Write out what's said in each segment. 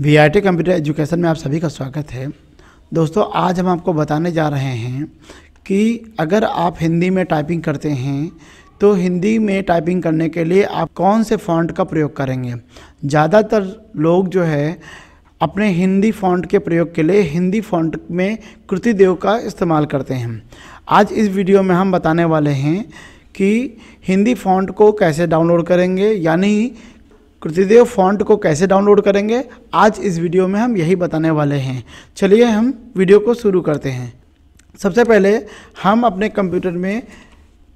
we I T computer education में आप सभी का स्वागत है दोस्तों आज हम आपको बताने जा रहे हैं कि अगर आप हिंदी में टाइपिंग करते हैं तो हिंदी में टाइपिंग करने के लिए आप कौन से फॉन्ट का प्रयोग करेंगे ज़्यादातर लोग जो है अपने हिंदी फॉन्ट के प्रयोग के लिए हिंदी फॉन्ट में कृतिदेव का इस्तेमाल करते हैं आज इस वीडियो में हम बताने वाले हैं कि हिंदी फॉन्ट को कैसे डाउनलोड करेंगे यानी कृतिदेव फॉन्ट को कैसे डाउनलोड करेंगे आज इस वीडियो में हम यही बताने वाले हैं चलिए हम वीडियो को शुरू करते हैं सबसे पहले हम अपने कंप्यूटर में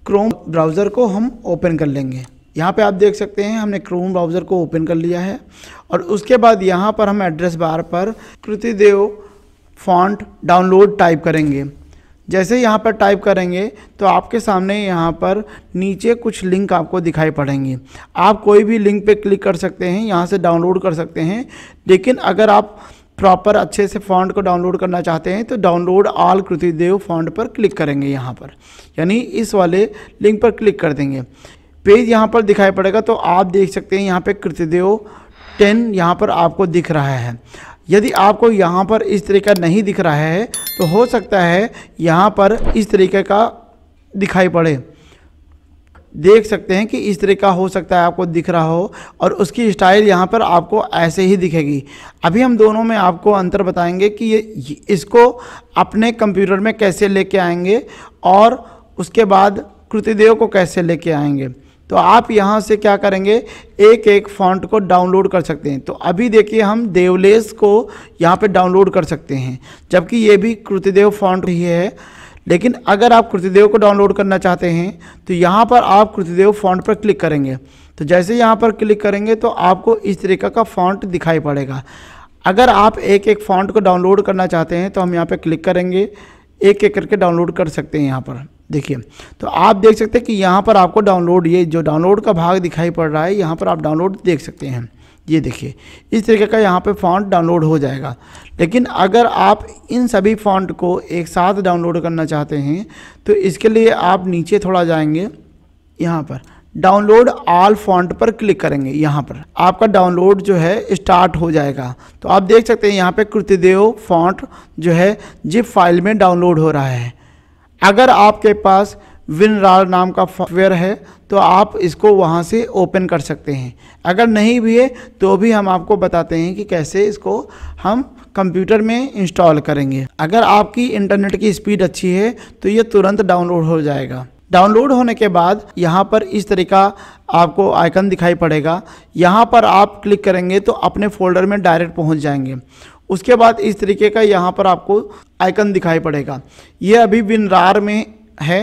क्रोम ब्राउज़र को हम ओपन कर लेंगे यहाँ पे आप देख सकते हैं हमने क्रोम ब्राउज़र को ओपन कर लिया है और उसके बाद यहाँ पर हम एड्रेस बार पर कृतिदेव फॉन्ट डाउनलोड टाइप करेंगे जैसे यहाँ पर टाइप करेंगे तो आपके सामने यहाँ पर नीचे कुछ लिंक आपको दिखाई पड़ेंगे आप कोई भी लिंक पे क्लिक कर सकते हैं यहाँ से डाउनलोड कर सकते हैं लेकिन अगर आप प्रॉपर अच्छे से फॉन्ट को डाउनलोड करना चाहते हैं तो डाउनलोड ऑल कृतिदेव फॉन्ट पर क्लिक करेंगे यहाँ पर यानी इस वाले लिंक पर क्लिक कर देंगे पेज यहाँ पर दिखाई पड़ेगा तो आप देख सकते हैं यहाँ पर कृतिदेव टेन यहाँ पर आपको दिख रहा है यदि आपको यहाँ पर इस तरीके का नहीं दिख रहा है तो हो सकता है यहाँ पर इस तरीके का दिखाई पड़े देख सकते हैं कि इस तरह का हो सकता है आपको दिख रहा हो और उसकी स्टाइल यहाँ पर आपको ऐसे ही दिखेगी अभी हम दोनों में आपको अंतर बताएंगे कि ये इसको अपने कंप्यूटर में कैसे लेके आएंगे और उसके बाद कृतिदेव को कैसे लेके आएंगे तो आप यहाँ से क्या करेंगे एक एक फॉन्ट को डाउनलोड कर सकते हैं तो अभी देखिए हम देवलेस को यहाँ पे डाउनलोड कर सकते हैं जबकि ये भी कृतिदेव फॉन्ट ही है लेकिन अगर आप कृतिदेव को डाउनलोड करना चाहते हैं तो यहाँ पर आप कृतिदेव फॉन्ट पर क्लिक करेंगे तो जैसे यहाँ पर क्लिक करेंगे तो आपको इस तरीके का फॉन्ट दिखाई पड़ेगा अगर आप एक एक फॉन्ट को डाउनलोड करना चाहते हैं तो हम यहाँ पर क्लिक करेंगे एक एक करके डाउनलोड कर सकते हैं यहाँ पर देखिए तो आप देख सकते हैं कि यहाँ पर आपको डाउनलोड ये जो डाउनलोड का भाग दिखाई पड़ रहा है यहाँ पर आप डाउनलोड देख सकते हैं ये देखिए इस तरीके का यहाँ पे फॉन्ट डाउनलोड हो जाएगा लेकिन अगर आप इन सभी फॉन्ट को एक साथ डाउनलोड करना चाहते हैं तो इसके लिए आप नीचे थोड़ा जाएंगे यहाँ पर डाउनलोड आल फॉन्ट पर क्लिक करेंगे यहाँ पर आपका डाउनलोड जो है स्टार्ट हो जाएगा तो आप देख सकते हैं यहाँ पे कृतिदेव फॉन्ट जो है जिप फाइल में डाउनलोड हो रहा है अगर आपके पास विनरार नाम का सॉफ्टवेयर है तो आप इसको वहाँ से ओपन कर सकते हैं अगर नहीं भी है तो भी हम आपको बताते हैं कि कैसे इसको हम कंप्यूटर में इंस्टॉल करेंगे अगर आपकी इंटरनेट की स्पीड अच्छी है तो ये तुरंत डाउनलोड हो जाएगा डाउनलोड होने के बाद यहाँ पर इस तरीका आपको आइकन दिखाई पड़ेगा यहाँ पर आप क्लिक करेंगे तो अपने फोल्डर में डायरेक्ट पहुँच जाएंगे उसके बाद इस तरीके का यहाँ पर आपको आइकन दिखाई पड़ेगा ये अभी विनरार में है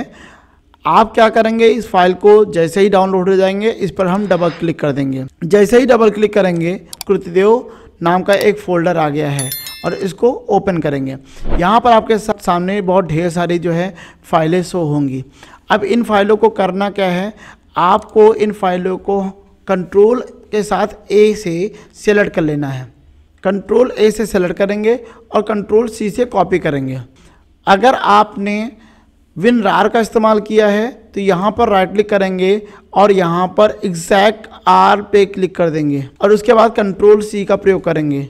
आप क्या करेंगे इस फाइल को जैसे ही डाउनलोड हो जाएंगे इस पर हम डबल क्लिक कर देंगे जैसे ही डबल क्लिक करेंगे कृतदेव नाम का एक फोल्डर आ गया है और इसको ओपन करेंगे यहाँ पर आपके सामने बहुत ढेर सारी जो है फाइलें शो होंगी अब इन फाइलों को करना क्या है आपको इन फाइलों को कंट्रोल के साथ ए से सेलेक्ट कर लेना है कंट्रोल ए से सेलेक्ट करेंगे और कंट्रोल सी से कॉपी करेंगे अगर आपने विन रार का इस्तेमाल किया है तो यहाँ पर राइट क्लिक करेंगे और यहाँ पर एग्जैक्ट आर पे क्लिक कर देंगे और उसके बाद कंट्रोल सी का प्रयोग करेंगे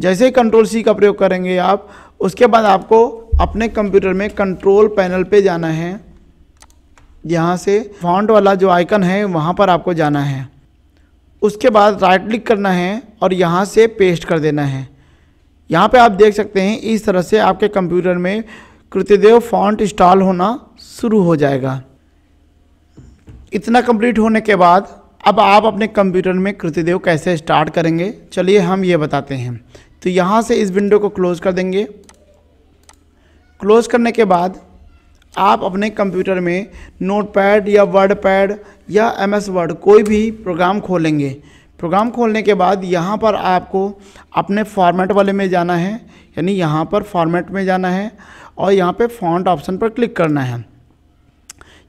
जैसे ही कंट्रोल सी का प्रयोग करेंगे आप उसके बाद आपको अपने कंप्यूटर में कंट्रोल पैनल पे जाना है यहाँ से फॉन्ट वाला जो आइकन है वहाँ पर आपको जाना है उसके बाद राइट क्लिक करना है और यहाँ से पेस्ट कर देना है यहाँ पे आप देख सकते हैं इस तरह से आपके कंप्यूटर में कृतिदेव फॉन्ट इंस्टॉल होना शुरू हो जाएगा इतना कंप्लीट होने के बाद अब आप अपने कंप्यूटर में कृतिदेव कैसे स्टार्ट करेंगे चलिए हम ये बताते हैं तो यहाँ से इस विंडो को क्लोज़ कर देंगे क्लोज़ करने के बाद आप अपने कंप्यूटर में नोटपैड या वर्ड पैड या एम एस वर्ड कोई भी प्रोग्राम खोलेंगे प्रोग्राम खोलने के बाद यहाँ पर आपको अपने फॉर्मेट वाले में जाना है यानी यहाँ पर फॉर्मेट में जाना है और यहाँ पे फॉन्ट ऑप्शन पर क्लिक करना है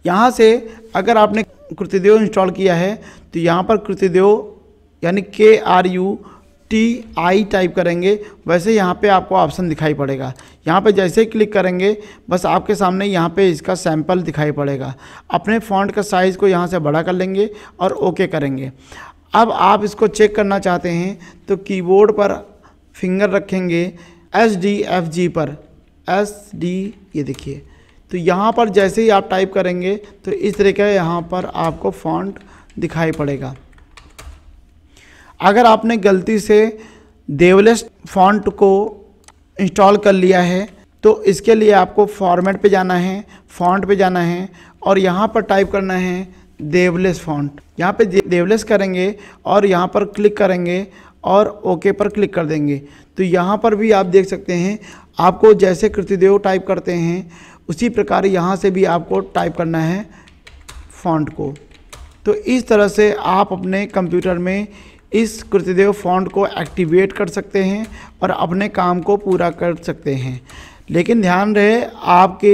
यहाँ से अगर आपने कृतिदेव इंस्टॉल किया है तो यहाँ पर कृतिदेव यानी K R U T I type करेंगे वैसे यहाँ पे आपको ऑप्शन दिखाई पड़ेगा यहाँ पे जैसे ही क्लिक करेंगे बस आपके सामने यहाँ पे इसका सैंपल दिखाई पड़ेगा अपने फॉन्ट का साइज़ को यहाँ से बड़ा कर लेंगे और ओके करेंगे अब आप इसको चेक करना चाहते हैं तो कीबोर्ड पर फिंगर रखेंगे एस डी एफ जी पर एस डी ये देखिए तो यहाँ पर जैसे ही आप टाइप करेंगे तो इस तरीके यहाँ पर आपको फॉन्ट दिखाई पड़ेगा अगर आपने गलती से देवलेस फॉन्ट को इंस्टॉल कर लिया है तो इसके लिए आपको फॉर्मेट पे जाना है फॉन्ट पे जाना है और यहाँ पर टाइप करना है देवलेस फॉन्ट यहाँ पे देवलेस करेंगे और यहाँ पर क्लिक करेंगे और ओके पर क्लिक कर देंगे तो यहाँ पर भी आप देख सकते हैं आपको जैसे कृतिदेव टाइप करते हैं उसी प्रकार यहाँ से भी आपको टाइप करना है फॉन्ट को तो इस तरह से आप अपने कंप्यूटर में इस कृतिदेव फॉन्ट को एक्टिवेट कर सकते हैं और अपने काम को पूरा कर सकते हैं लेकिन ध्यान रहे आपके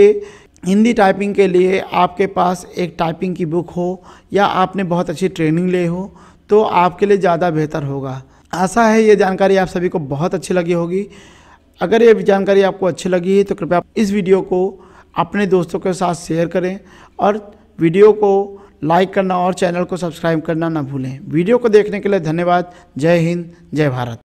हिंदी टाइपिंग के लिए आपके पास एक टाइपिंग की बुक हो या आपने बहुत अच्छी ट्रेनिंग ले हो तो आपके लिए ज़्यादा बेहतर होगा आशा है ये जानकारी आप सभी को बहुत अच्छी लगी होगी अगर ये जानकारी आपको अच्छी लगी है तो कृपया इस वीडियो को अपने दोस्तों के साथ शेयर करें और वीडियो को लाइक करना और चैनल को सब्सक्राइब करना ना भूलें वीडियो को देखने के लिए धन्यवाद जय हिंद जय भारत